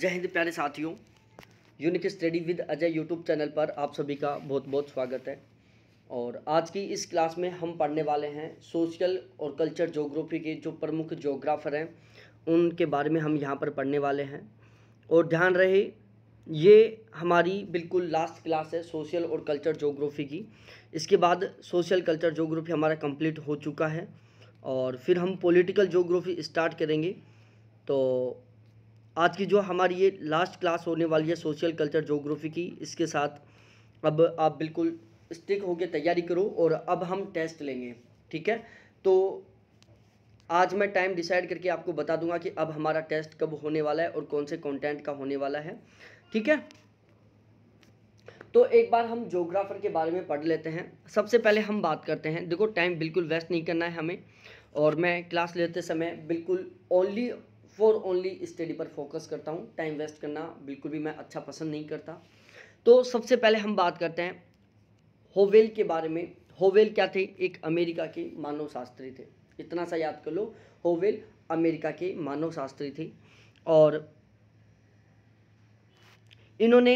जय हिंद प्यारे साथियों unique study with Ajay YouTube channel पर आप सभी का बहुत बहुत स्वागत है और आज की इस क्लास में हम पढ़ने वाले हैं सोशल और कल्चर जोग्राफी के जो प्रमुख जोग्राफर हैं उनके बारे में हम यहाँ पर पढ़ने वाले हैं और ध्यान रहे ये हमारी बिल्कुल लास्ट क्लास है सोशल और कल्चर जोग्राफी की इसके बाद सोशल कल्चर जोग्राफी हमारा कंप्लीट हो चुका है और फिर हम पॉलिटिकल जोग्राफी स्टार्ट करेंगे तो आज की जो हमारी ये लास्ट क्लास होने वाली है सोशल कल्चर जोग्राफी की इसके साथ अब आप बिल्कुल स्टिक होकर तैयारी करो और अब हम टेस्ट लेंगे ठीक है तो आज मैं टाइम डिसाइड करके आपको बता दूंगा कि अब हमारा टेस्ट कब होने वाला है और कौन से कंटेंट का होने वाला है ठीक है तो एक बार हम जोग्राफर के बारे में पढ़ लेते हैं सबसे पहले हम बात करते हैं देखो टाइम बिल्कुल वेस्ट नहीं करना है हमें और मैं क्लास लेते समय बिल्कुल ओनली फॉर ओनली स्टडी पर फोकस करता हूँ टाइम वेस्ट करना बिल्कुल भी मैं अच्छा पसंद नहीं करता तो सबसे पहले हम बात करते हैं होवेल के बारे में होवेल क्या थे एक अमेरिका के मानव शास्त्री थे इतना सा याद कर लो होवेल अमेरिका के मानव शास्त्री थे और इन्होंने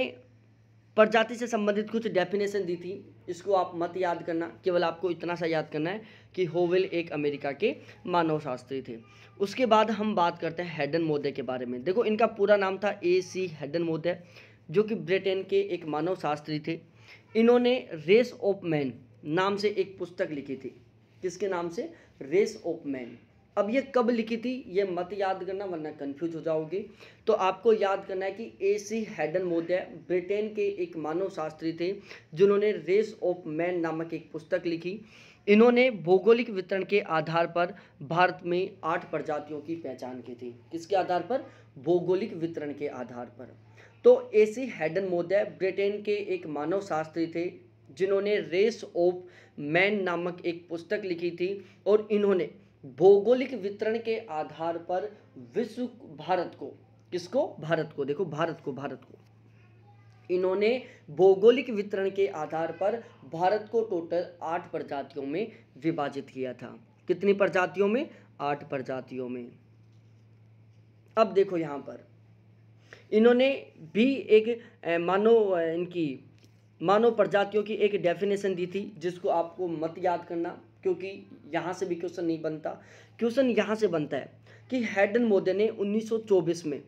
प्रजाति से संबंधित कुछ डेफिनेशन दी थी इसको आप मत याद करना केवल आपको इतना सा याद करना है कि होवेल एक अमेरिका के मानव शास्त्री थे उसके बाद हम बात करते हैं हेडन मोदे के बारे में देखो इनका पूरा नाम था ए सी हेडन मोदे जो कि ब्रिटेन के एक मानव शास्त्री थे इन्होंने रेस ऑफ मैन नाम से एक पुस्तक लिखी थी किसके नाम से रेस ऑफ मैन अब ये कब लिखी थी ये मत याद करना वरना कंफ्यूज हो जाओगे तो आपको याद करना है कि ए सी हैडन मोदय ब्रिटेन के एक मानव शास्त्री थे जिन्होंने रेस ऑफ मैन नामक एक पुस्तक लिखी इन्होंने भौगोलिक वितरण के आधार पर भारत में आठ प्रजातियों की पहचान की थी किसके आधार पर भौगोलिक वितरण के आधार पर तो एसी हैडन मोदय ब्रिटेन के एक मानव शास्त्री थे जिन्होंने रेस ऑफ मैन नामक एक पुस्तक लिखी थी और इन्होंने भौगोलिक वितरण के आधार पर विश्व भारत को किसको भारत को देखो भारत को भारत को इन्होंने भौगोलिक वितरण के आधार पर भारत को टोटल आठ प्रजातियों में विभाजित किया था कितनी प्रजातियों में आठ प्रजातियों में अब देखो यहाँ पर इन्होंने भी एक मानो इनकी मानव प्रजातियों की एक डेफिनेशन दी थी जिसको आपको मत याद करना क्योंकि यहाँ से भी क्वेश्चन नहीं बनता क्वेश्चन यहाँ से बनता है कि हेडन मोदे ने 1924 में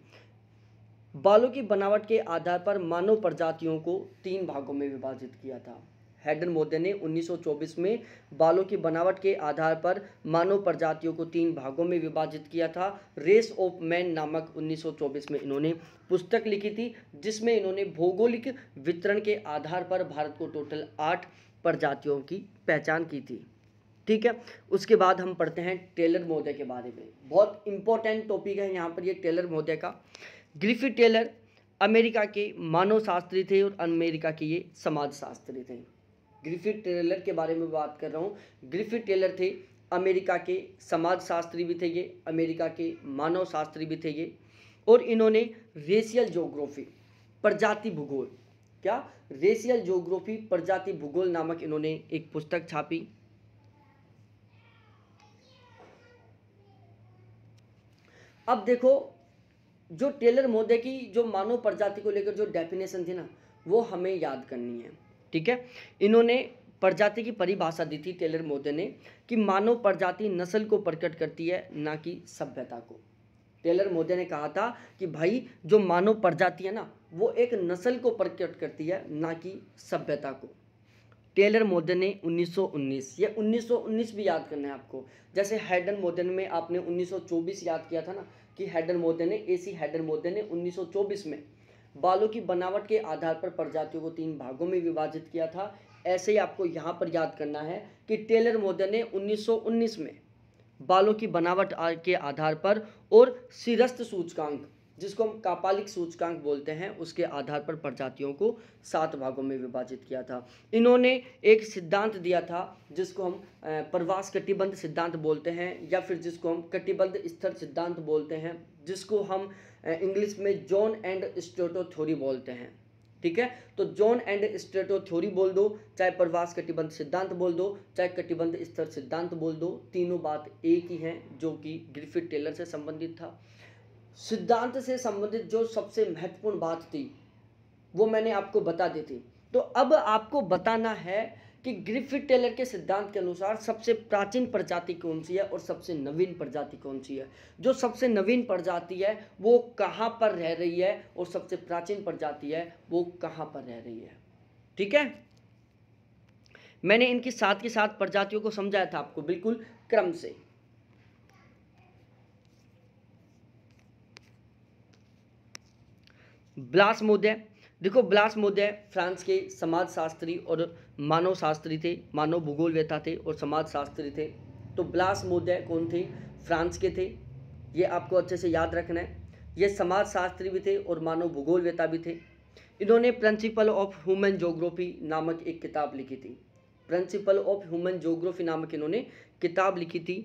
बालों की बनावट के आधार पर मानव प्रजातियों को तीन भागों में विभाजित किया था हेडन मोदे ने 1924 में बालों की बनावट के आधार पर मानव प्रजातियों को तीन भागों में विभाजित किया था रेस ऑफ मैन नामक 1924 में इन्होंने पुस्तक लिखी थी जिसमें इन्होंने भौगोलिक वितरण के आधार पर भारत को टोटल आठ प्रजातियों की पहचान की थी ठीक है उसके बाद हम पढ़ते हैं टेलर महोदय के बारे में बहुत इंपॉर्टेंट टॉपिक है यहाँ पर ये टेलर महोदय का ग्रिफिथ टेलर अमेरिका के मानव शास्त्री थे और अमेरिका के ये समाज शास्त्री थे ग्रिफिथ टेलर के बारे में बात कर रहा हूँ ग्रिफिथ टेलर थे अमेरिका के समाज शास्त्री भी थे ये अमेरिका के मानव शास्त्री भी थे ये और इन्होंने रेशियल जोग्राफी प्रजाति भूगोल क्या रेशियल जोग्राफी प्रजाति भूगोल नामक इन्होंने एक पुस्तक छापी अब देखो जो टेलर मोदे की जो मानव प्रजाति को लेकर जो डेफिनेशन थी ना वो हमें याद करनी है ठीक है इन्होंने प्रजाति की परिभाषा दी थी टेलर मोदे ने कि मानव प्रजाति नस्ल को प्रकट करती है ना कि सभ्यता को टेलर मोदे ने कहा था कि भाई जो मानव प्रजाति है ना वो एक नस्ल को प्रकट करती है ना कि सभ्यता को टेलर मोदे ने 1919 या 1919 भी याद करना है आपको जैसे हैडन मोदन में आपने 1924 याद किया था ना कि हैडर मोदे ने एसी हैडर मोदे ने 1924 में बालों की बनावट के आधार पर प्रजातियों को तीन भागों में विभाजित किया था ऐसे ही आपको यहाँ पर याद करना है कि टेलर मोदे ने 1919 में बालों की बनावट के आधार पर और सिरस्त सूचकांक जिसको हम कापालिक सूचकांक बोलते हैं उसके आधार पर प्रजातियों को सात भागों में विभाजित किया था इन्होंने एक सिद्धांत दिया था जिसको हम प्रवास कटिबंध सिद्धांत बोलते हैं या फिर जिसको हम कटिबंध स्थल सिद्धांत बोलते हैं जिसको हम इंग्लिश में जॉन एंड स्टोटो थ्योरी बोलते हैं ठीक है तो जॉन एंड स्टेटो थ्योरी बोल दो चाहे प्रवास कटिबंध सिद्धांत बोल दो चाहे कटिबंध स्तर सिद्धांत बोल दो तीनों बात एक ही हैं जो कि ग्रिफिथ टेलर से संबंधित था सिद्धांत से संबंधित जो सबसे महत्वपूर्ण बात थी वो मैंने आपको बता दी थी तो अब आपको बताना है कि ग्रिफिट टेलर के सिद्धांत के अनुसार सबसे प्राचीन प्रजाति कौन सी है और सबसे नवीन प्रजाति कौन सी है जो सबसे नवीन प्रजाति है वो कहाँ पर रह रही है और सबसे प्राचीन प्रजाति है वो कहाँ पर रह रही है ठीक है मैंने इनकी साथ के साथ प्रजातियों को समझाया था आपको बिल्कुल क्रम से ब्लास मोदय देखो ब्लास मोदय फ्रांस के समाज शास्त्री और मानव शास्त्री थे मानव भूगोल भूगोलवेता थे और समाज शास्त्री थे तो ब्लास मोदय कौन थे फ्रांस के थे ये आपको अच्छे से याद रखना है ये समाज शास्त्री भी थे और मानव भूगोलवेता भी थे इन्होंने प्रिंसिपल ऑफ ह्यूमन जोग्राफी नामक एक किताब लिखी थी प्रिंसिपल ऑफ ह्यूमन जोग्राफी नामक इन्होंने किताब लिखी थी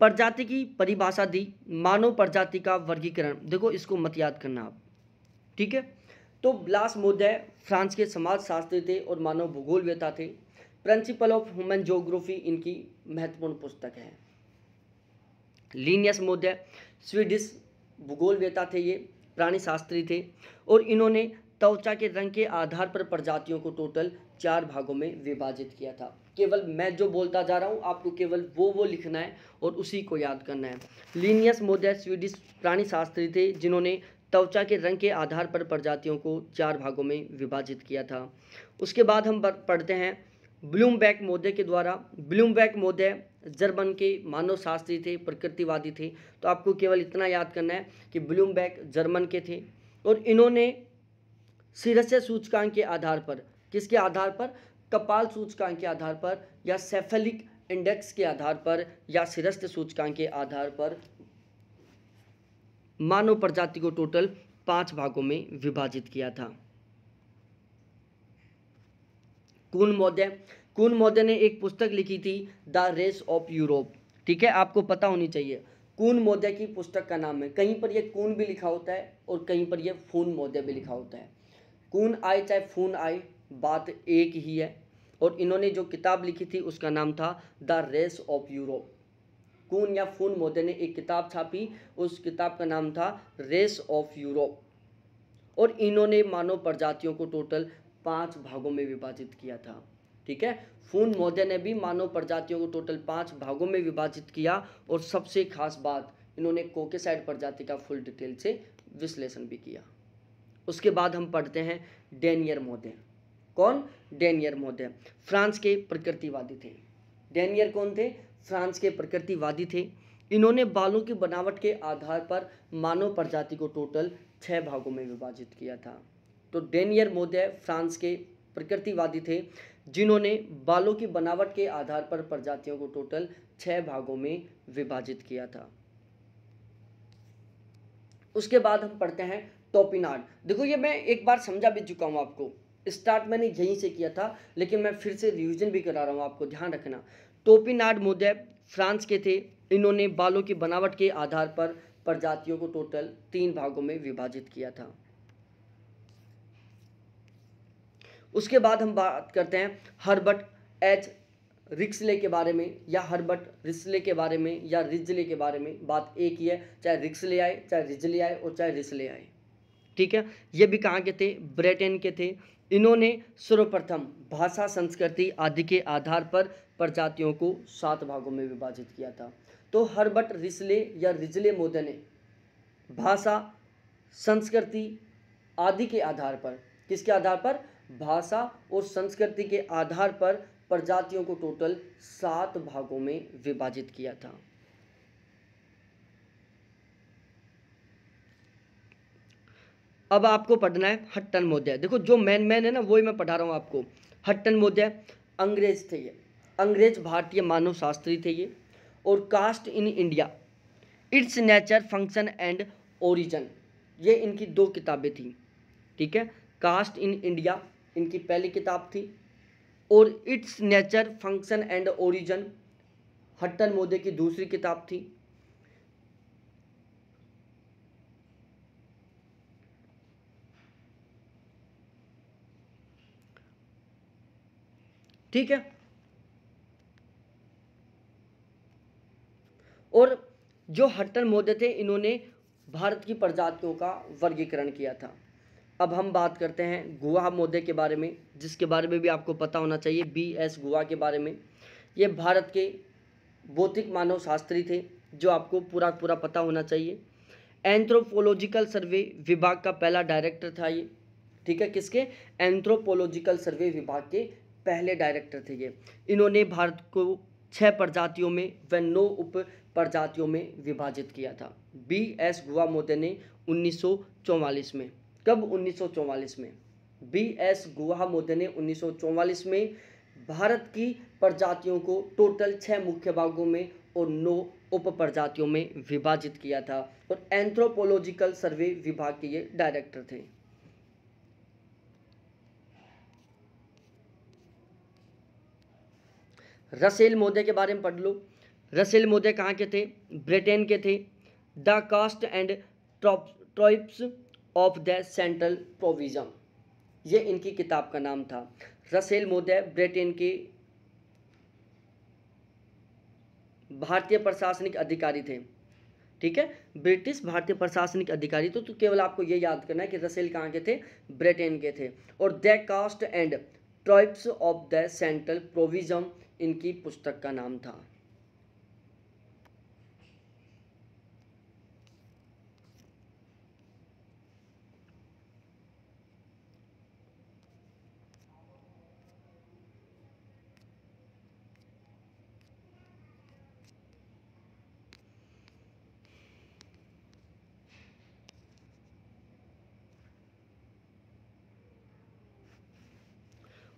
प्रजाति की परिभाषा दी मानव प्रजाति का वर्गीकरण देखो इसको मत याद करना आप ठीक है तो ब्लास मोदय फ्रांस के समाज शास्त्री थे और मानव व्यता थे प्रिंसिपल ऑफ ह्यूमन जोग्राफी इनकी महत्वपूर्ण पुस्तक है लीनियस मोदय स्वीडिश व्यता थे ये प्राणी शास्त्री थे और इन्होंने त्वचा के रंग के आधार पर प्रजातियों को टोटल चार भागों में विभाजित किया था केवल मैं जो बोलता जा रहा हूँ आपको केवल वो वो लिखना है और उसी को याद करना है लीनियस मोदय स्वीडिश प्राणी शास्त्री थे जिन्होंने त्वचा के रंग के आधार पर प्रजातियों को चार भागों में विभाजित किया था उसके बाद हम पढ़ते हैं ब्लूमबैक मोदे के द्वारा ब्लूमबैक मोदे जर्मन के मानव शास्त्री थे प्रकृतिवादी थे तो आपको केवल इतना याद करना है कि ब्लूमबैक जर्मन के थे और इन्होंने सिरस्य सूचकांक के आधार पर किसके आधार पर कपाल सूचकांक के आधार पर या सेफेलिक इंडेक्स के आधार पर या सिरस्त सूचकांक के आधार पर मानव प्रजाति को टोटल पांच भागों में विभाजित किया था कून मौद्य कून मौद्य ने एक पुस्तक लिखी थी द रेस ऑफ यूरोप ठीक है आपको पता होनी चाहिए कून मौद्य की पुस्तक का नाम है कहीं पर यह कून भी लिखा होता है और कहीं पर यह फून मौद्य भी लिखा होता है कून आए चाहे फून आए बात एक ही है और इन्होंने जो किताब लिखी थी उसका नाम था the race of Europe Coon या फून मोदे ने एक किताब छापी उस किताब का नाम था रेस ऑफ यूरोप और इन्होंने मानव प्रजातियों को टोटल पाँच भागों में विभाजित किया था ठीक है फून मोदे ने भी मानव प्रजातियों को टोटल पाँच भागों में विभाजित किया और सबसे खास बात इन्होंने कोकेसाइड प्रजाति का फुल डिटेल से विश्लेषण भी किया उसके बाद हम पढ़ते हैं डेनियर मोदे कौन डेनियर मोदे फ्रांस के प्रकृतिवादी थे डेनियर कौन थे फ्रांस के प्रकृतिवादी थे इन्होंने बालों की बनावट के आधार पर मानव प्रजाति को टोटल छः भागों में विभाजित किया था तो डेनियर मोदे फ्रांस के प्रकृतिवादी थे जिन्होंने बालों की बनावट के आधार पर प्रजातियों को टोटल छः भागों में विभाजित किया था उसके बाद हम पढ़ते हैं टोपिनार्ड देखो ये मैं एक बार समझा भी चुका हूँ आपको स्टार्ट मैंने यहीं से किया था लेकिन मैं फिर से रिविजन भी करा रहा हूँ आपको ध्यान रखना टोपिनार्ड मोदैप फ्रांस के थे इन्होंने बालों की बनावट के आधार पर प्रजातियों को टोटल तीन भागों में विभाजित किया था उसके बाद हम बात करते हैं हर्बर्ट एच रिक्सले के बारे में या हर्बर्ट रिस्ले के बारे में या रिजले के बारे में बात एक ही है चाहे रिक्सले आए चाहे रिजले आए और चाहे रिस्ले आए ठीक है ये भी कहाँ के थे ब्रिटेन के थे इन्होंने सर्वप्रथम भाषा संस्कृति आदि के आधार पर प्रजातियों को सात भागों में विभाजित किया था तो हर्बर्ट रिसले या रिजले मोदे ने भाषा संस्कृति आदि के आधार पर किसके आधार पर भाषा और संस्कृति के आधार पर प्रजातियों को टोटल सात भागों में विभाजित किया था अब आपको पढ़ना है हट्टन मोदय देखो जो मैन मैन है ना वही मैं पढ़ा रहा हूँ आपको हट्टन मोदय अंग्रेज थे ये अंग्रेज भारतीय मानव शास्त्री थे ये और caste in India its nature function and origin ये इनकी दो किताबें थी ठीक है कास्ट इन इंडिया इनकी पहली किताब थी और its nature function and origin Hutton मोदे की दूसरी किताब थी ठीक है जो हट्टन मोदे थे इन्होंने भारत की प्रजातियों का वर्गीकरण किया था अब हम बात करते हैं गोवा मोदे के बारे में जिसके बारे में भी आपको पता होना चाहिए बी एस गोवा के बारे में ये भारत के भौतिक मानव शास्त्री थे जो आपको पूरा पूरा पता होना चाहिए एंथ्रोपोलॉजिकल सर्वे विभाग का पहला डायरेक्टर था ये ठीक है किसके एंथ्रोपोलॉजिकल सर्वे विभाग के पहले डायरेक्टर थे ये इन्होंने भारत को छह प्रजातियों में व नौ उप प्रजातियों में विभाजित किया था बी एस गुआमोते ने 1944 में कब 1944 में बी एस गुआमोते ने 1944 में भारत की प्रजातियों को टोटल छः मुख्य भागों में और नौ उप प्रजातियों में विभाजित किया था और एंथ्रोपोलॉजिकल सर्वे विभाग के ये डायरेक्टर थे रसेल मोदे के बारे में पढ़ लो रसेल मोदे कहाँ के थे ब्रिटेन के थे the caste and tribes of the central provision ये इनकी किताब का नाम था रसेल मोदे ब्रिटेन के भारतीय प्रशासनिक अधिकारी थे ठीक है ब्रिटिश भारतीय प्रशासनिक अधिकारी तो, तो केवल आपको ये याद करना है कि रसेल कहाँ के थे ब्रिटेन के थे और the caste and tribes of the central provinces इनकी पुस्तक का नाम था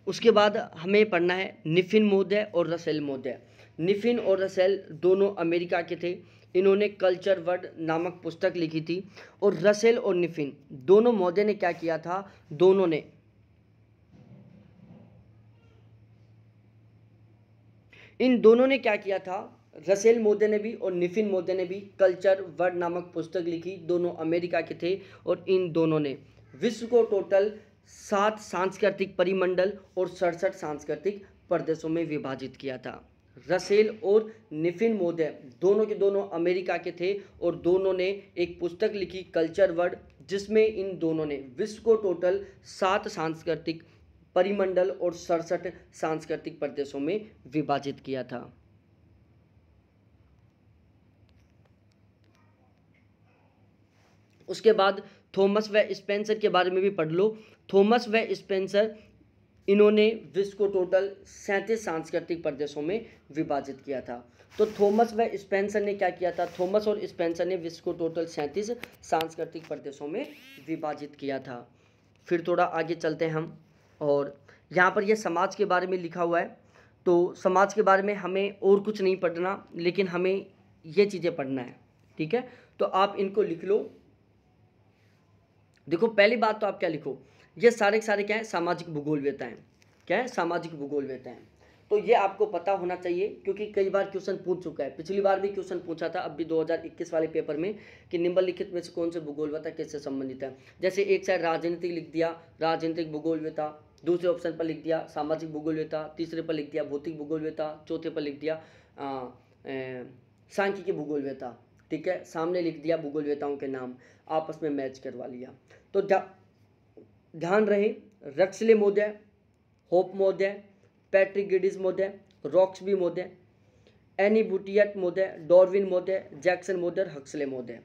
उसके बाद हमें पढ़ना है निफिन महोदय और रसेल महोदय निफिन और रसेल दोनों अमेरिका के थे इन्होंने कल्चर वर्ड नामक पुस्तक लिखी थी और रसेल और निफिन दोनों महोदय ने क्या किया था दोनों ने इन दोनों ने क्या किया था रसेल मोदे ने भी और निफिन मोदे ने भी कल्चर वर्ड नामक पुस्तक लिखी दोनों अमेरिका के थे और इन दोनों ने विश्व को टोटल सात सांस्कृतिक परिमंडल और सड़सठ सांस्कृतिक प्रदेशों में विभाजित किया था रसेल और निफिन मोदय दोनों के दोनों अमेरिका के थे और दोनों ने एक पुस्तक लिखी कल्चर वर्ड जिसमें इन दोनों ने विश्व को टोटल सात सांस्कृतिक परिमंडल और सड़सठ सांस्कृतिक प्रदेशों में विभाजित किया था उसके बाद थॉमस व स्पेंसर के बारे में भी पढ़ लो थॉमस व स्पेंसर इन्होंने विश्व को टोटल सैंतीस सांस्कृतिक प्रदेशों में विभाजित किया था तो थॉमस व स्पेंसर ने क्या किया था थॉमस और स्पेंसर ने विश्व को टोटल सैंतीस सांस्कृतिक प्रदेशों में विभाजित किया था फिर थोड़ा आगे चलते हैं हम और यहाँ पर यह समाज के बारे में लिखा हुआ है तो समाज के बारे में हमें और कुछ नहीं पढ़ना लेकिन हमें ये चीज़ें पढ़ना है ठीक है तो आप इनको लिख लो देखो पहली बात तो आप क्या लिखो ये सारे के सारे क्या है सामाजिक भूगोल व्यता हैं क्या है सामाजिक भूगोल व्यता हैं तो ये आपको पता होना चाहिए क्योंकि कई बार क्वेश्चन पूछ चुका है पिछली बार भी क्वेश्चन पूछा था अब भी 2021 वाले पेपर में कि निम्नलिखित में से कौन से भूगोल व्यता किससे संबंधित है जैसे एक साइड राजनीतिक लिख दिया राजनीतिक भूगोल व्यता दूसरे ऑप्शन पर लिख दिया सामाजिक भूगोल व्यता तीसरे पर लिख दिया भौतिक भूगोल व्यता चौथे पर लिख दिया सांख्यिकी भूगोल व्यता ठीक है सामने लिख दिया भूगोल व्यताओं के नाम आपस में मैच करवा लिया तो ध्यान रहे रक्सले मोदय होप मोदय पैट्रिक गिडिस रॉक्स रॉक्सबी मोदय एनी बुटियट मोदय डॉर्विन मोदय जैक्सन महोदय हक्सले मोदय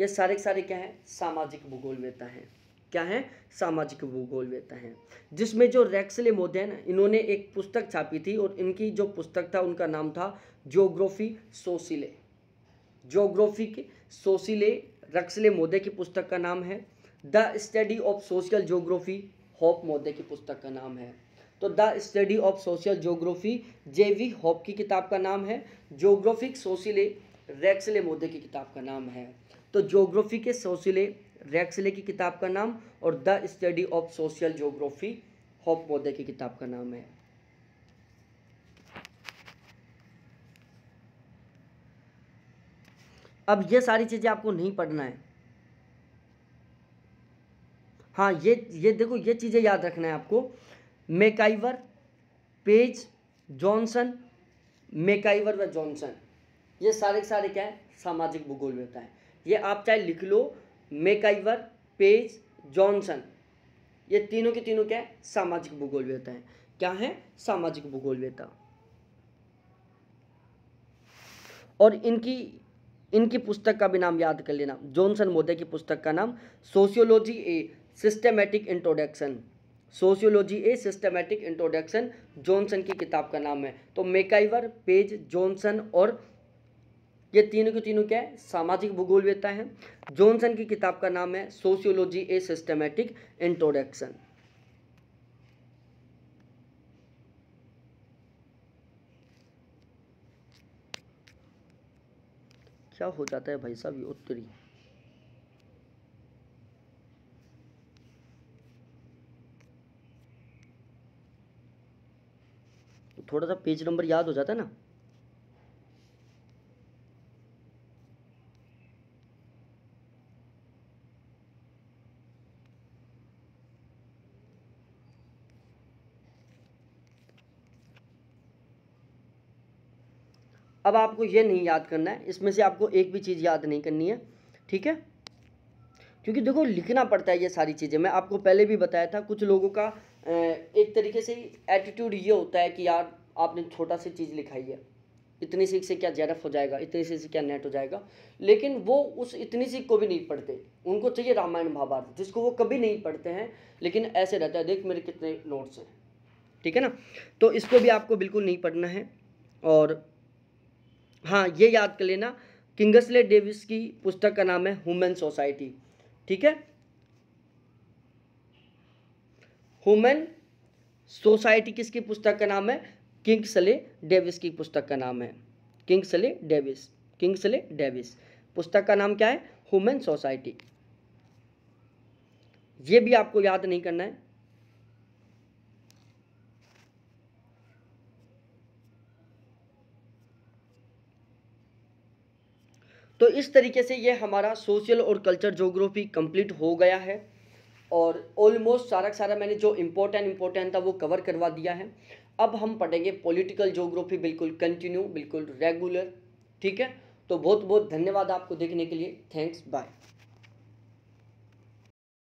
ये सारे के सारे क्या हैं सामाजिक भूगोलवेता हैं क्या है सामाजिक भूगोलवेता हैं जिसमें जो रैक्सले मोदे ना इन्होंने एक पुस्तक छापी थी और इनकी जो पुस्तक था उनका नाम था जोग्राफी सोसिले जोग्राफी के सोसिले रक्सले मोदे की पुस्तक का नाम है the study of social geography Hope मोदे की पुस्तक का नाम है तो the study of social geography J V Hope की किताब का नाम है जोग्राफिक सोशिले रैक्सले मोदे की किताब का नाम है तो जोग्राफी के सोशिले रैक्सले की किताब का नाम और the study of social geography Hope मोदे की किताब का नाम है अब ये सारी चीज़ें आपको नहीं पढ़ना है हाँ ये ये देखो ये चीज़ें याद रखना है आपको मेकाइवर पेज जॉनसन मेकाइवर व जॉनसन ये सारे सारे क्या है सामाजिक भूगोल में होता है ये आप चाहे लिख लो मेकाइवर पेज जॉनसन ये तीनों के तीनों क्या है सामाजिक भूगोल वेता है क्या है सामाजिक भूगोल वेता और इनकी इनकी पुस्तक का भी नाम याद कर लेना जॉनसन मोदे की पुस्तक का नाम sociology a systematic introduction sociology a systematic introduction Johnson की किताब का नाम है तो मेकाइवर पेज जॉनसन और ये तीनों के तीनों क्या है सामाजिक भूगोल वेता है जॉनसन की किताब का नाम है सोशियोलॉजी ए सिस्टमेटिक इंट्रोडक्शन क्या हो जाता है भाई साहब ये उत्तरी थोड़ा सा पेज नंबर याद हो जाता है ना अब आपको यह नहीं याद करना है इसमें से आपको एक भी चीज़ याद नहीं करनी है ठीक है क्योंकि देखो लिखना पड़ता है ये सारी चीज़ें मैं आपको पहले भी बताया था कुछ लोगों का एक तरीके से एटीट्यूड ये होता है कि यार आपने छोटा सी चीज़ लिखाई है इतनी सीख से क्या जेरफ हो जाएगा इतनी सीख से क्या नेट हो जाएगा लेकिन वो उस इतनी सीख को भी नहीं पढ़ते उनको चाहिए रामायण महाभारत जिसको वो कभी नहीं पढ़ते हैं लेकिन ऐसे रहता है देख मेरे कितने नोट्स हैं ठीक है ना तो इसको भी आपको बिल्कुल नहीं पढ़ना है और हाँ ये याद कर लेना किंगसले डेविस की पुस्तक का नाम है हुमेन सोसाइटी ठीक है हुमेन सोसाइटी किसकी पुस्तक का नाम है किंग्सले डेविस की पुस्तक का नाम है किंग्सले डेविस किंग्सले डेविस पुस्तक का नाम क्या है हुमेन सोसाइटी ये भी आपको याद नहीं करना है तो इस तरीके से ये हमारा सोशल और कल्चर जोग्राफी कंप्लीट हो गया है और ऑलमोस्ट सारा सारा मैंने जो इम्पोर्टेंट इम्पोर्टेंट था वो कवर करवा दिया है अब हम पढ़ेंगे पॉलिटिकल जोग्राफी बिल्कुल कंटिन्यू बिल्कुल रेगुलर ठीक है तो बहुत बहुत धन्यवाद आपको देखने के लिए थैंक्स बाय